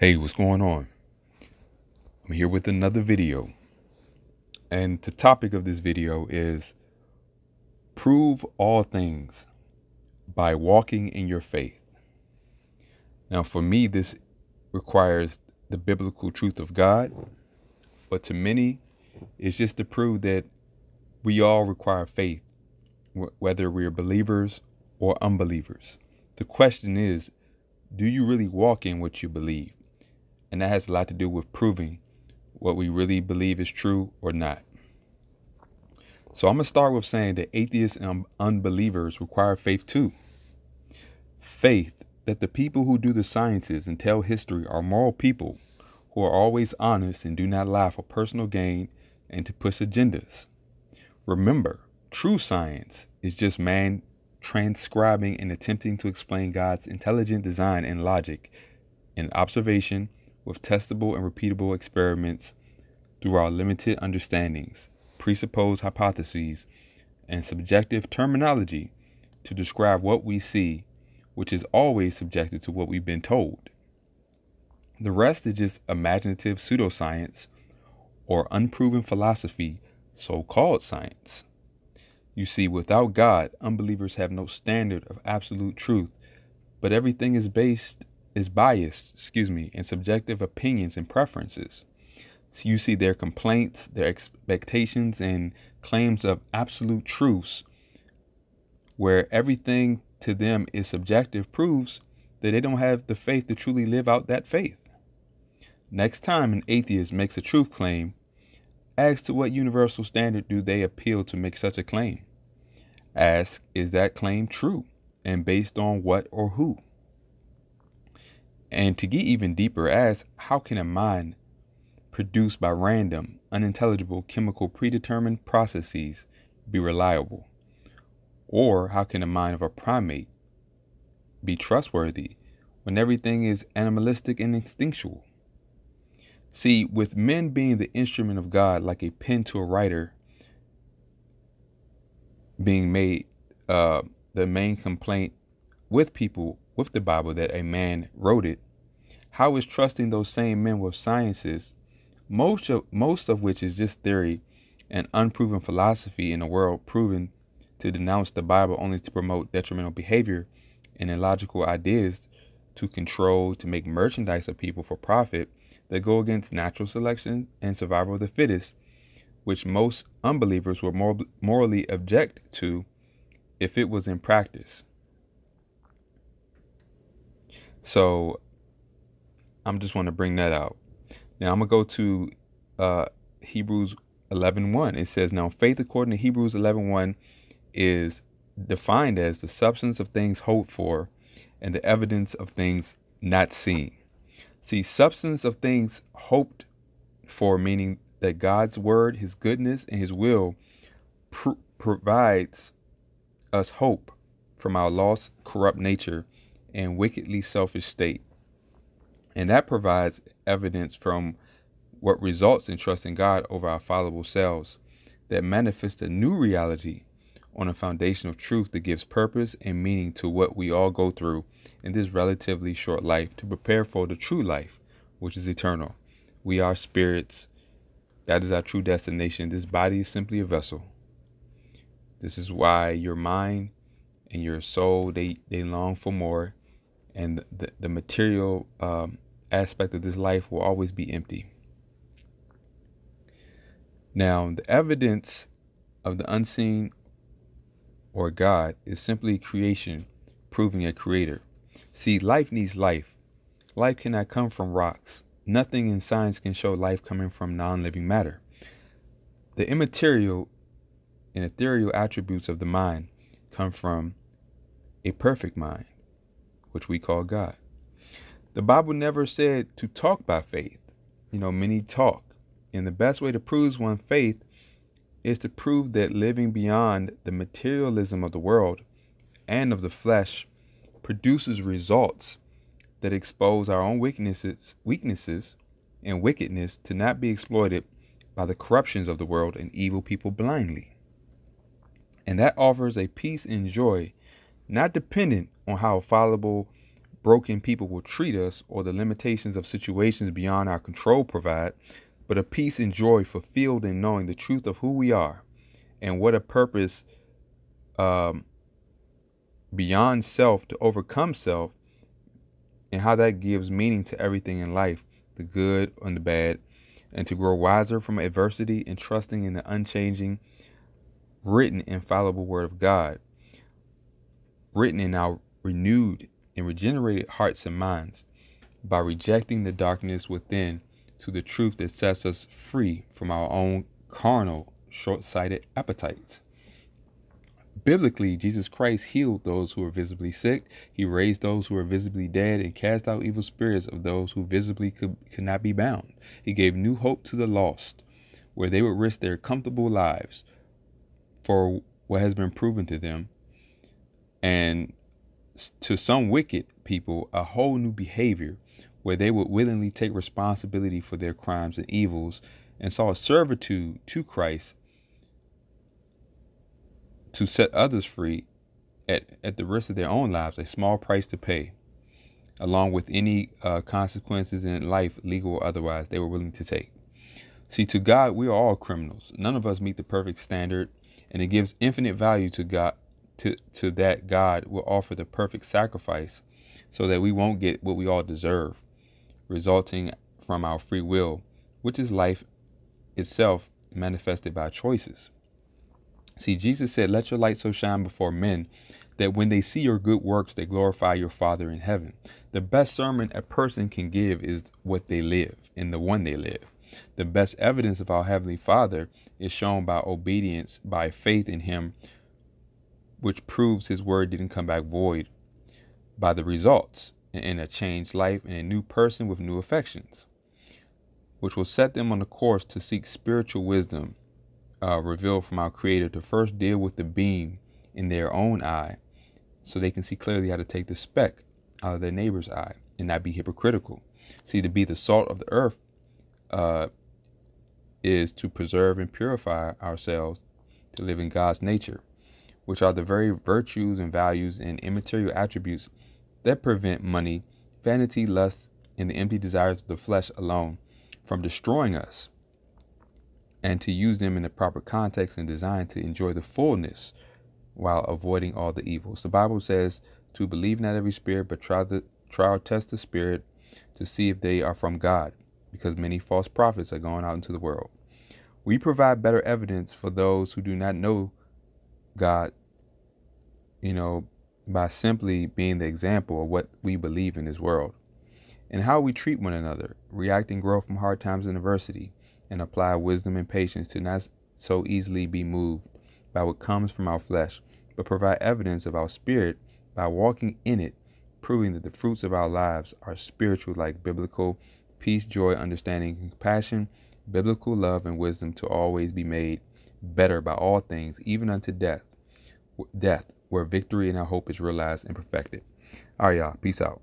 Hey, what's going on? I'm here with another video. And the topic of this video is prove all things by walking in your faith. Now, for me, this requires the biblical truth of God, but to many, it's just to prove that we all require faith, whether we're believers or unbelievers. The question is do you really walk in what you believe? And that has a lot to do with proving what we really believe is true or not. So I'm going to start with saying that atheists and unbelievers require faith too. Faith that the people who do the sciences and tell history are moral people who are always honest and do not lie for personal gain and to push agendas. Remember, true science is just man transcribing and attempting to explain God's intelligent design and logic in observation with testable and repeatable experiments through our limited understandings, presupposed hypotheses, and subjective terminology to describe what we see, which is always subjected to what we've been told. The rest is just imaginative pseudoscience or unproven philosophy, so called science. You see, without God, unbelievers have no standard of absolute truth, but everything is based is biased, excuse me, and subjective opinions and preferences. So you see their complaints, their expectations, and claims of absolute truths, where everything to them is subjective, proves that they don't have the faith to truly live out that faith. Next time an atheist makes a truth claim, ask to what universal standard do they appeal to make such a claim? Ask, is that claim true and based on what or who? And to get even deeper, ask how can a mind produced by random, unintelligible, chemical predetermined processes be reliable? Or how can the mind of a primate be trustworthy when everything is animalistic and instinctual? See, with men being the instrument of God, like a pen to a writer, being made uh, the main complaint with people with the Bible that a man wrote it, how is trusting those same men with sciences, most of, most of which is just theory and unproven philosophy in a world, proven to denounce the Bible only to promote detrimental behavior and illogical ideas to control, to make merchandise of people for profit that go against natural selection and survival of the fittest, which most unbelievers would mor- morally object to if it was in practice. So I'm just want to bring that out. Now I'm gonna go to uh, Hebrews 11:1. It says, "Now faith, according to Hebrews 11:1, is defined as the substance of things hoped for, and the evidence of things not seen." See, substance of things hoped for, meaning that God's word, His goodness, and His will pr- provides us hope from our lost, corrupt nature and wickedly selfish state. And that provides evidence from what results in trusting God over our fallible selves that manifests a new reality on a foundation of truth that gives purpose and meaning to what we all go through in this relatively short life to prepare for the true life, which is eternal. We are spirits. That is our true destination. This body is simply a vessel. This is why your mind and your soul they, they long for more and the, the material um, aspect of this life will always be empty. Now, the evidence of the unseen or God is simply creation proving a creator. See, life needs life. Life cannot come from rocks. Nothing in science can show life coming from non living matter. The immaterial and ethereal attributes of the mind come from a perfect mind which we call God. The Bible never said to talk by faith. You know, many talk. And the best way to prove one's faith is to prove that living beyond the materialism of the world and of the flesh produces results that expose our own weaknesses, weaknesses and wickedness to not be exploited by the corruptions of the world and evil people blindly. And that offers a peace and joy not dependent on how fallible, broken people will treat us or the limitations of situations beyond our control provide, but a peace and joy fulfilled in knowing the truth of who we are and what a purpose um, beyond self to overcome self and how that gives meaning to everything in life, the good and the bad, and to grow wiser from adversity and trusting in the unchanging, written, infallible Word of God, written in our renewed and regenerated hearts and minds by rejecting the darkness within to the truth that sets us free from our own carnal, short sighted appetites. Biblically, Jesus Christ healed those who were visibly sick. He raised those who were visibly dead and cast out evil spirits of those who visibly could, could not be bound. He gave new hope to the lost, where they would risk their comfortable lives for what has been proven to them and to some wicked people a whole new behavior where they would willingly take responsibility for their crimes and evils and saw a servitude to Christ to set others free at, at the risk of their own lives, a small price to pay, along with any uh, consequences in life, legal or otherwise, they were willing to take. See, to God, we are all criminals. None of us meet the perfect standard, and it gives infinite value to God to, to that God will offer the perfect sacrifice so that we won't get what we all deserve, resulting from our free will, which is life itself manifested by choices. See, Jesus said, Let your light so shine before men that when they see your good works, they glorify your Father in heaven. The best sermon a person can give is what they live and the one they live. The best evidence of our Heavenly Father is shown by obedience, by faith in Him which proves his word didn't come back void by the results in a changed life and a new person with new affections, which will set them on the course to seek spiritual wisdom uh, revealed from our Creator to first deal with the beam in their own eye so they can see clearly how to take the speck out of their neighbor's eye and not be hypocritical. See, to be the salt of the earth uh, is to preserve and purify ourselves to live in God's nature which are the very virtues and values and immaterial attributes that prevent money, vanity, lust, and the empty desires of the flesh alone from destroying us, and to use them in the proper context and design to enjoy the fullness while avoiding all the evils. The Bible says to believe not every spirit, but try the trial test the spirit to see if they are from God, because many false prophets are going out into the world. We provide better evidence for those who do not know God, you know, by simply being the example of what we believe in this world and how we treat one another, react and grow from hard times and adversity, and apply wisdom and patience to not so easily be moved by what comes from our flesh, but provide evidence of our spirit by walking in it, proving that the fruits of our lives are spiritual, like biblical peace, joy, understanding, compassion, biblical love, and wisdom to always be made better by all things, even unto death, death, where victory and our hope is realized and perfected. All right, y'all. Peace out.